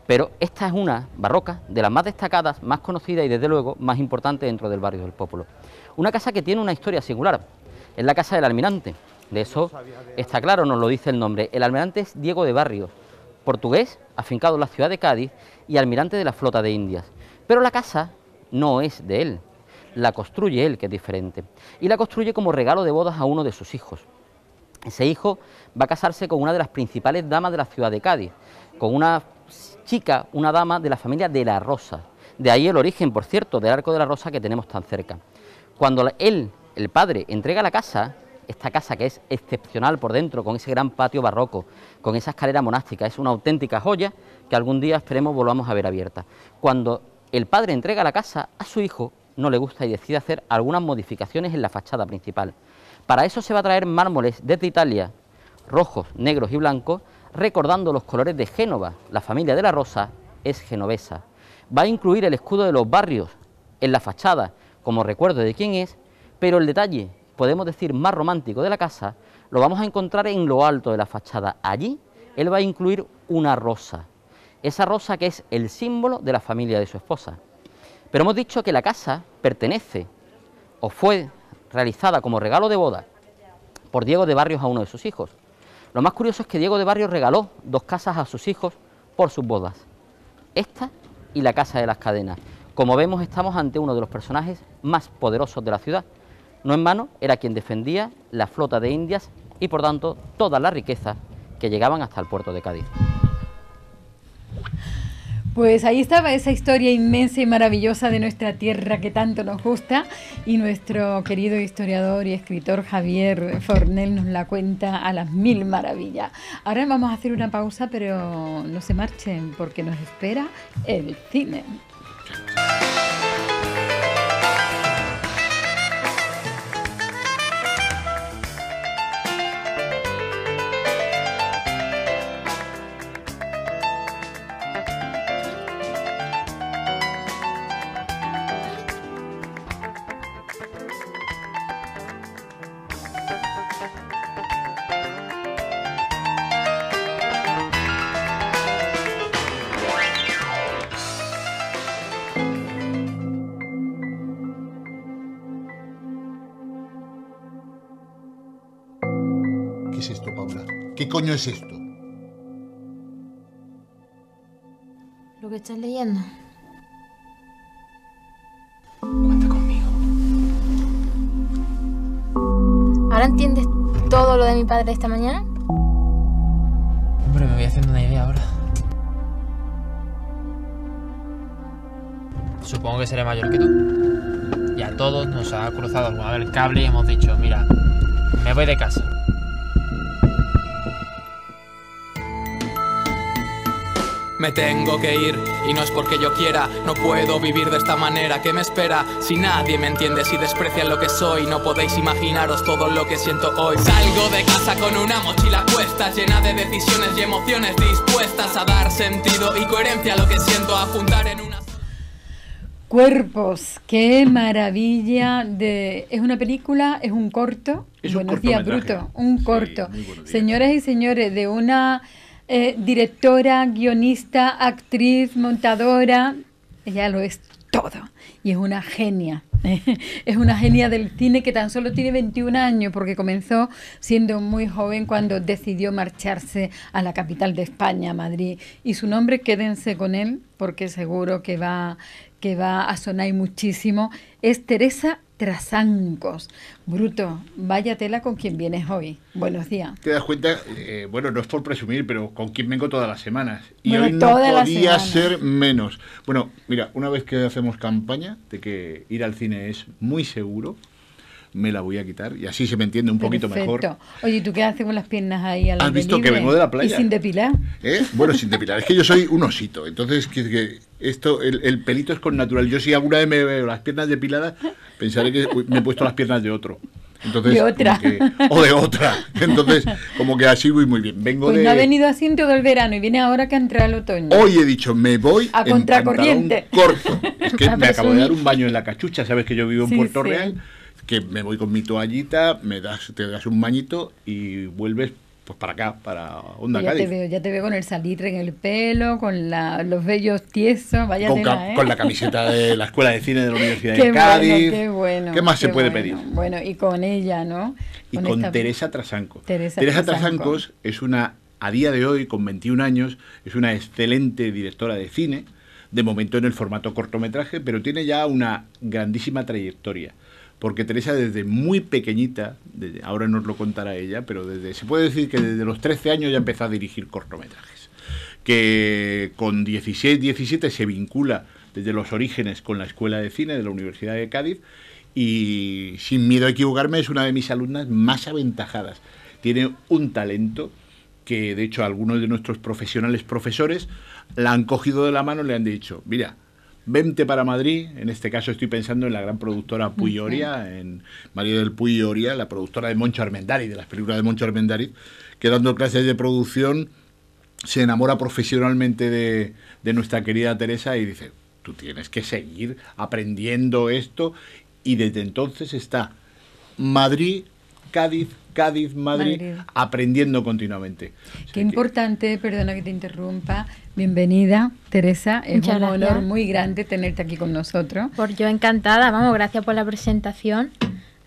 Pero esta es una barroca de las más destacadas, más conocidas y desde luego más importante dentro del barrio del popolo Una casa que tiene una historia singular, es la Casa del Almirante, de eso está claro, nos lo dice el nombre. El almirante es Diego de Barrios, portugués, afincado en la ciudad de Cádiz y almirante de la flota de Indias. Pero la casa no es de él, la construye él, que es diferente, y la construye como regalo de bodas a uno de sus hijos. Ese hijo va a casarse con una de las principales damas de la ciudad de Cádiz, con una chica, una dama de la familia de la Rosa. De ahí el origen, por cierto, del arco de la Rosa que tenemos tan cerca. Cuando él, el padre, entrega la casa, esta casa que es excepcional por dentro, con ese gran patio barroco, con esa escalera monástica, es una auténtica joya que algún día esperemos volvamos a ver abierta. Cuando el padre entrega la casa a su hijo, no le gusta y decide hacer algunas modificaciones en la fachada principal. Para eso se va a traer mármoles desde Italia, rojos, negros y blancos, recordando los colores de Génova. La familia de la Rosa es genovesa. Va a incluir el escudo de los barrios en la fachada, como recuerdo de quién es, pero el detalle, podemos decir, más romántico de la casa, lo vamos a encontrar en lo alto de la fachada. Allí él va a incluir una rosa esa rosa que es el símbolo de la familia de su esposa. Pero hemos dicho que la casa pertenece o fue realizada como regalo de boda por Diego de Barrios a uno de sus hijos. Lo más curioso es que Diego de Barrios regaló dos casas a sus hijos por sus bodas, esta y la Casa de las Cadenas. Como vemos estamos ante uno de los personajes más poderosos de la ciudad. No en vano era quien defendía la flota de Indias y por tanto todas las riquezas que llegaban hasta el puerto de Cádiz. Pues ahí estaba esa historia inmensa y maravillosa de nuestra tierra que tanto nos gusta y nuestro querido historiador y escritor Javier Fornel nos la cuenta a las mil maravillas. Ahora vamos a hacer una pausa, pero no se marchen porque nos espera el cine. ¿Qué es esto? Lo que estás leyendo. Cuenta conmigo. ¿Ahora entiendes todo lo de mi padre esta mañana? Hombre, me voy haciendo una idea ahora. Supongo que seré mayor que tú. Y a todos nos ha cruzado el cable y hemos dicho, mira, me voy de casa. Me tengo que ir, y no es porque yo quiera, no puedo vivir de esta manera que me espera. Si nadie me entiende, si desprecian lo que soy, no podéis imaginaros todo lo que siento hoy. Salgo de casa con una mochila puesta, llena de decisiones y emociones dispuestas a dar sentido y coherencia a lo que siento, a juntar en una... Cuerpos, qué maravilla de es una película, es un corto. Es buenos días, Bruto, un corto. Señoras y señores, de una eh, directora, guionista, actriz, montadora. Ella lo es todo y es una genia. es una genia del cine que tan solo tiene 21 años porque comenzó siendo muy joven cuando decidió marcharse a la capital de España, Madrid. Y su nombre, quédense con él porque seguro que va, que va a sonar muchísimo, es Teresa Trasancos, Bruto, vaya tela con quien vienes hoy. Buenos días. Te das cuenta, eh, bueno, no es por presumir, pero con quien vengo todas las semanas. Y hoy no podía ser menos. Bueno, mira, una vez que hacemos campaña de que ir al cine es muy seguro, me la voy a quitar y así se me entiende un poquito mejor. Oye, ¿tú qué haces con las piernas ahí al ¿Has visto que vengo de la playa? ¿Y sin depilar? ¿Eh? Bueno, sin depilar. es que yo soy un osito, entonces que, esto, el, pelito es con natural. Yo si alguna vez me veo las piernas depiladas, pensaré que me he puesto las piernas de otro. Entonces, de otra. o de otra. Entonces, como que así voy muy bien. Vengo pues no ha venido así en todo el verano y viene ahora que entra el otoño. Hoy he dicho, me voy a contracorriente. Corto. Es que me acabo de dar un baño en la cachucha, sabes que yo vivo en Puerto Real que me voy con mi toallita, me das, te das un mañito y vuelves pues para acá, para Onda pues ya Cádiz. Te veo, ya te veo con el salitre en el pelo, con la, los vellos tiesos, vaya ¿eh? con, la camiseta de la Escuela de Cine de la Universidad de Cádiz. qué bueno. ¿Qué más se puede pedir? Bueno, y con ella, ¿no? Y con, Teresa Trasanco. Teresa, Trasancos es una, a día de hoy, con 21 años, es una excelente directora de cine, de momento en el formato cortometraje, pero tiene ya una grandísima trayectoria porque Teresa desde muy pequeñita, ahora ahora nos lo contará ella, pero desde se puede decir que desde los 13 años ya empezó a dirigir cortometrajes, que con 16, 17 se vincula desde los orígenes con la Escuela de Cine de la Universidad de Cádiz y sin miedo a equivocarme es una de mis alumnas más aventajadas. Tiene un talento que de hecho algunos de nuestros profesionales profesores la han cogido de la mano y le han dicho, mira, vente para Madrid. En este caso estoy pensando en la gran productora Puyoria, en María del Puyoria, la productora de Moncho Armendariz, de las películas de Moncho Armendariz, que dando clases de producción se enamora profesionalmente de nuestra querida Teresa y dice, tú tienes que seguir aprendiendo esto. Y desde entonces está Madrid, Cádiz, Cádiz, Madrid, aprendiendo continuamente. Qué importante, perdona que te interrumpa. Bienvenida, Teresa. Es un honor muy grande tenerte aquí con nosotros. Por yo encantada, vamos, gracias por la presentación.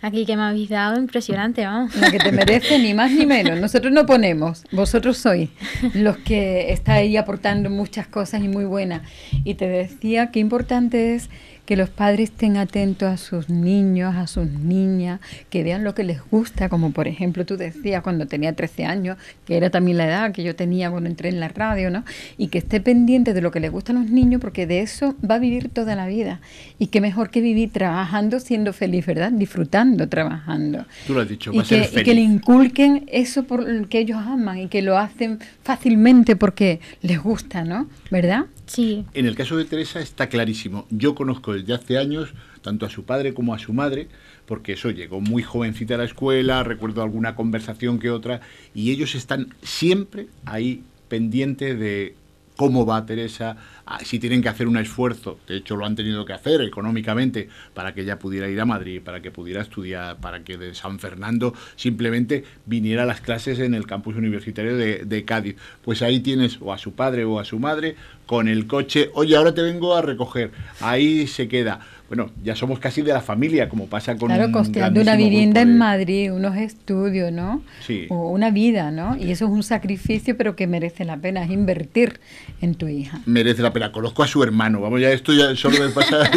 Aquí que me habéis dado, impresionante, vamos. que te merece, ni más ni menos. Nosotros no ponemos, vosotros sois los que estáis aportando muchas cosas y muy buenas. Y te decía qué importante es que los padres estén atentos a sus niños, a sus niñas, que vean lo que les gusta, como por ejemplo tú decías cuando tenía 13 años, que era también la edad que yo tenía cuando entré en la radio, ¿no? Y que esté pendiente de lo que les gusta a los niños, porque de eso va a vivir toda la vida. Y qué mejor que vivir trabajando, siendo feliz, ¿verdad? Disfrutando, trabajando. Tú lo has dicho, y que, Y que le inculquen eso por que ellos aman y que lo hacen fácilmente porque les gusta, ¿no? ¿Verdad? En el caso de Teresa está clarísimo. Yo conozco desde hace años tanto a su padre como a su madre, porque eso llegó muy jovencita a la escuela, recuerdo alguna conversación que otra, y ellos están siempre ahí pendientes de cómo va Teresa, Ah, si tienen que hacer un esfuerzo, de hecho lo han tenido que hacer económicamente para que ella pudiera ir a Madrid, para que pudiera estudiar, para que de San Fernando simplemente viniera a las clases en el campus universitario de, Cádiz. Pues ahí tienes o a su padre o a su madre con el coche, oye, ahora te vengo a recoger, ahí se queda bueno, ya somos casi de la familia, como pasa con Claro, costeando una vivienda en Madrid, unos estudios, ¿no? Sí. O una vida, ¿no? Y eso es un sacrificio, pero que merece la pena, es invertir en tu hija. Merece la pena. Conozco a su hermano, vamos, ya esto ya solo me pasa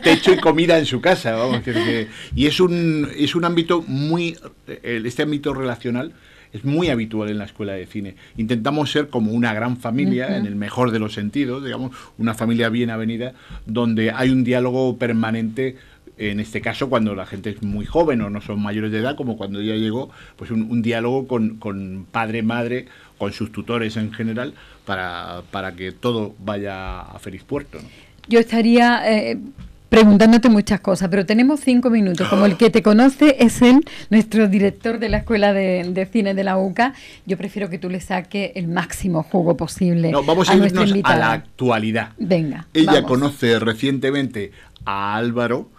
techo y comida en su casa, vamos. y es un, es un ámbito muy, eh, este ámbito relacional es muy habitual en la escuela de cine. Intentamos ser como una gran familia, en el mejor de los sentidos, digamos, una familia bien avenida, donde hay un diálogo permanente en este caso cuando la gente es muy joven o no son mayores de edad, como cuando ya llegó, pues un, diálogo con, padre, madre, con sus tutores en general, para, que todo vaya a feliz puerto. Yo estaría eh, preguntándote muchas cosas, pero tenemos cinco minutos. Como el que te conoce es él, nuestro director de la Escuela de, Cine de la UCA, yo prefiero que tú le saques el máximo jugo posible. No, vamos a, irnos a la actualidad. Venga. Ella conoce recientemente a Álvaro,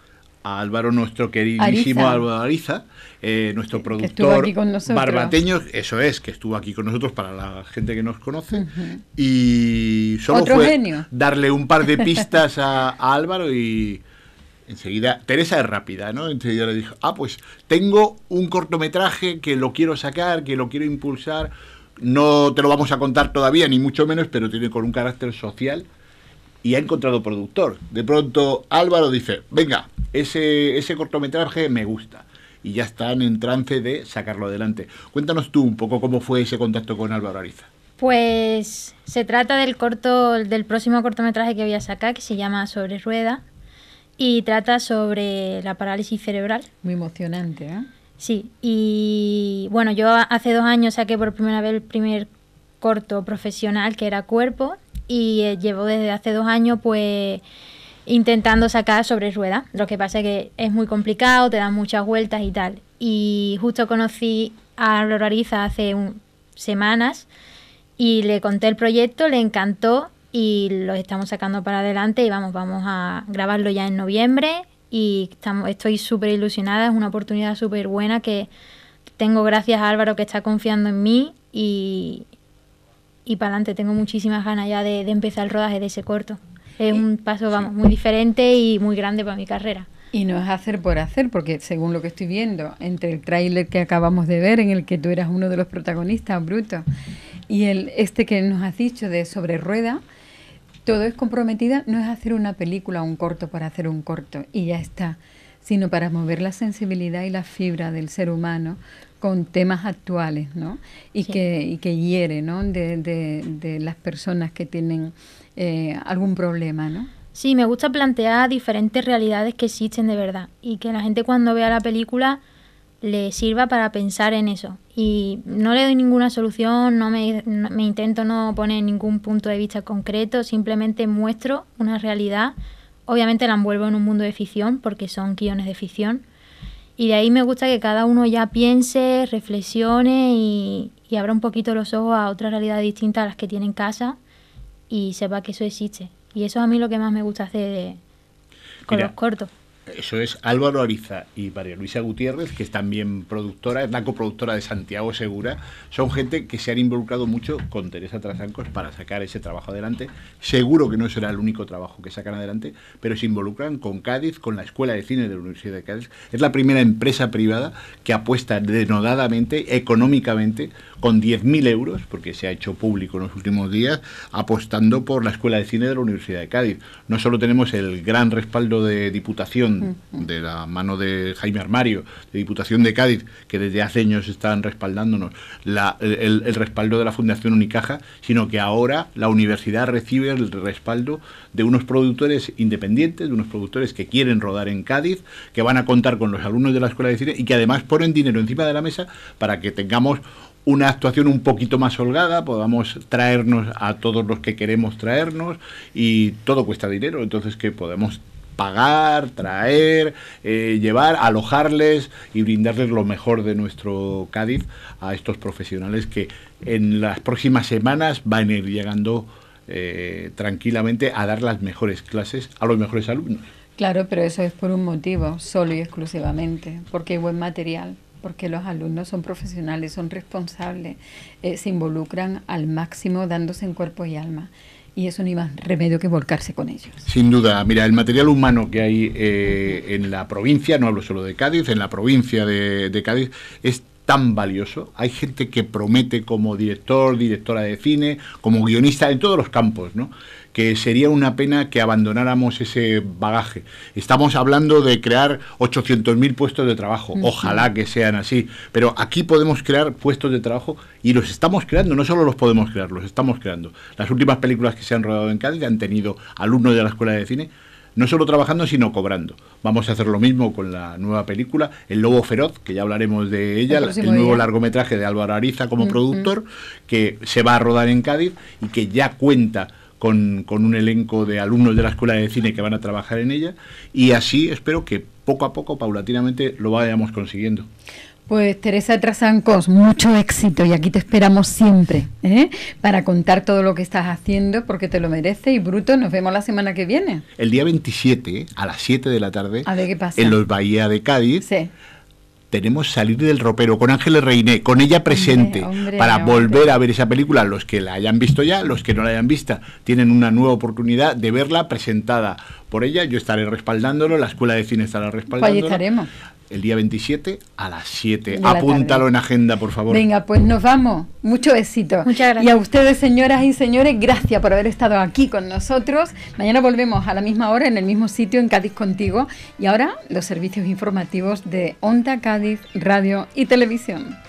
a Álvaro, nuestro queridísimo Álvaro Ariza eh, nuestro productor barbateño, eso es, que estuvo aquí con nosotros para la gente que nos conoce. Y solo fue darle un par de pistas a, Álvaro y enseguida, Teresa es rápida, ¿no? Enseguida le dijo, ah, pues tengo un cortometraje que lo quiero sacar, que lo quiero impulsar, no te lo vamos a contar todavía, ni mucho menos, pero tiene con un carácter social y ha encontrado productor. De pronto Álvaro dice, venga, ese, ese cortometraje me gusta y ya están en trance de sacarlo adelante. Cuéntanos tú un poco cómo fue ese contacto con Álvaro Ariza. Pues se trata del corto, del próximo cortometraje que voy a sacar, que se llama Sobre Rueda, y trata sobre la parálisis cerebral. Muy emocionante, ¿eh? Sí, y bueno, yo hace dos años saqué por primera vez el primer corto profesional que era Cuerpo, y eh, llevo desde hace dos años pues intentando sacar sobre rueda Lo que pasa es que es muy complicado, te dan muchas vueltas y tal. Y justo conocí a Lorariza hace semanas y le conté el proyecto, le encantó y lo estamos sacando para adelante y vamos, vamos a grabarlo ya en noviembre y estoy súper ilusionada, es una oportunidad súper buena que tengo gracias a Álvaro que está confiando en mí y, y para adelante tengo muchísimas ganas ya de, de empezar el rodaje de ese corto es un paso, vamos, muy diferente y muy grande para mi carrera. Y no es hacer por hacer, porque según lo que estoy viendo, entre el tráiler que acabamos de ver, en el que tú eras uno de los protagonistas, Bruto, y el este que nos has dicho de Sobre Rueda, todo es comprometida, no es hacer una película o un corto para hacer un corto, y ya está, sino para mover la sensibilidad y la fibra del ser humano con temas actuales, ¿no? Y, que, hiere, ¿no? de las personas que tienen eh, algún problema, ¿no? Sí, me gusta plantear diferentes realidades que existen de verdad y que la gente cuando vea la película le sirva para pensar en eso. Y no le doy ninguna solución, no me, intento no poner ningún punto de vista concreto, simplemente muestro una realidad. Obviamente la envuelvo en un mundo de ficción porque son guiones de ficción. Y de ahí me gusta que cada uno ya piense, reflexione y, abra un poquito los ojos a otras realidades distintas a las que tiene en casa y sepa que eso existe. Y eso es a mí lo que más me gusta hacer de, con los cortos. Eso es Álvaro Ariza y María Luisa Gutiérrez, que es también productora, es la coproductora de Santiago Segura. Son gente que se han involucrado mucho con Teresa Trasancos para sacar ese trabajo adelante. Seguro que no será el único trabajo que sacan adelante, pero se involucran con Cádiz, con la Escuela de Cine de la Universidad de Cádiz. Es la primera empresa privada que apuesta denodadamente, económicamente, con 10.000 euros, porque se ha hecho público en los últimos días, apostando por la Escuela de Cine de la Universidad de Cádiz. No solo tenemos el gran respaldo de Diputación, de la mano de Jaime Armario, de Diputación de Cádiz, que desde hace años están respaldándonos, el respaldo de la Fundación Unicaja, sino que ahora la universidad recibe el respaldo de unos productores independientes, de unos productores que quieren rodar en Cádiz, que van a contar con los alumnos de la Escuela de Cine y que además ponen dinero encima de la mesa para que tengamos una actuación un poquito más holgada, podamos traernos a todos los que queremos traernos y todo cuesta dinero, entonces que podemos pagar, traer, eh, llevar, alojarles y brindarles lo mejor de nuestro Cádiz a estos profesionales que en las próximas semanas van a ir llegando eh, tranquilamente a dar las mejores clases a los mejores alumnos. Claro, pero eso es por un motivo, solo y exclusivamente, porque hay buen material porque los alumnos son profesionales, son responsables, eh, se involucran al máximo dándose en cuerpo y alma. Y eso no hay más remedio que volcarse con ellos. Sin duda, mira, el material humano que hay eh, en la provincia, no hablo solo de Cádiz, en la provincia de, de Cádiz, es tan valioso. Hay gente que promete como director, directora de cine, como guionista en todos los campos, ¿no? que sería una pena que abandonáramos ese bagaje. Estamos hablando de crear 800.000 puestos de trabajo, ojalá que sean así, pero aquí podemos crear puestos de trabajo y los estamos creando, no solo los podemos crear, los estamos creando. Las últimas películas que se han rodado en Cádiz han tenido alumnos de la Escuela de Cine no solo trabajando, sino cobrando. Vamos a hacer lo mismo con la nueva película, El Lobo Feroz, que ya hablaremos de ella, el, nuevo largometraje de Álvaro Ariza como mm, mm. productor, que se va a rodar en Cádiz y que ya cuenta con, un elenco de alumnos de la Escuela de Cine que van a trabajar en ella y así espero que poco a poco, paulatinamente, lo vayamos consiguiendo. Pues Teresa Trasancos, mucho éxito y aquí te esperamos siempre ¿eh? para contar todo lo que estás haciendo porque te lo mereces y Bruto, nos vemos la semana que viene. El día 27 ¿eh? a las 7 de la tarde en los Bahía de Cádiz tenemos Salir del ropero con Ángeles Reiné, con ella presente, para volver a ver esa película. Los que la hayan visto ya, los que no la hayan visto, tienen una nueva oportunidad de verla presentada por ella, yo estaré respaldándolo, la Escuela de Cine estará respaldándolo. Pues estaremos. El día 27 a las 7. Apúntalo en agenda, por favor. Venga, pues nos vamos. Mucho éxito. Muchas gracias. Y a ustedes, señoras y señores, gracias por haber estado aquí con nosotros. Mañana volvemos a la misma hora, en el mismo sitio, en Cádiz Contigo. Y ahora los servicios informativos de Onda Cádiz, Radio y Televisión.